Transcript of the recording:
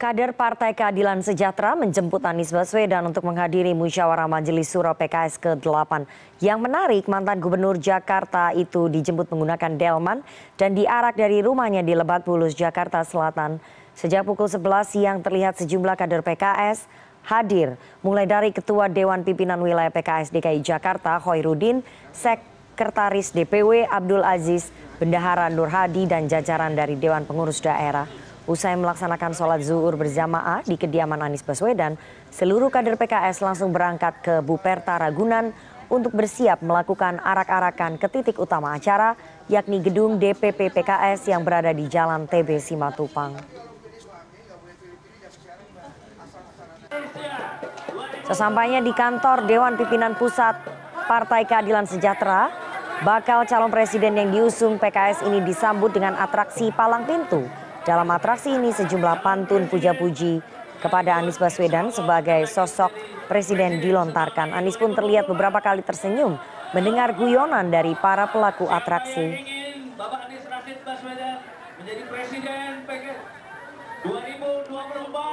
Kader Partai Keadilan Sejahtera menjemput Anies Baswedan untuk menghadiri musyawarah Majelis Suro PKS ke-8. Yang menarik, mantan Gubernur Jakarta itu dijemput menggunakan delman dan diarak dari rumahnya di Lebak Bulus, Jakarta Selatan. Sejak pukul 11 siang terlihat sejumlah kader PKS hadir, mulai dari Ketua Dewan Pimpinan Wilayah PKS DKI Jakarta, Hoirudin, Sekretaris DPW Abdul Aziz, Bendahara Nur Hadi, dan jajaran dari Dewan Pengurus Daerah. Usai melaksanakan sholat zuhur berjamaah di kediaman Anies Baswedan, seluruh kader PKS langsung berangkat ke Buperta Ragunan untuk bersiap melakukan arak-arakan ke titik utama acara, yakni gedung DPP PKS yang berada di Jalan TB Simatupang. Sesampainya di kantor Dewan Pimpinan Pusat Partai Keadilan Sejahtera, bakal calon presiden yang diusung PKS ini disambut dengan atraksi palang pintu dalam atraksi ini sejumlah pantun puja-puji kepada Anies Baswedan sebagai sosok presiden dilontarkan. Anies pun terlihat beberapa kali tersenyum mendengar guyonan dari para pelaku atraksi. Bapak Anies Rashid Baswedan menjadi presiden 2024.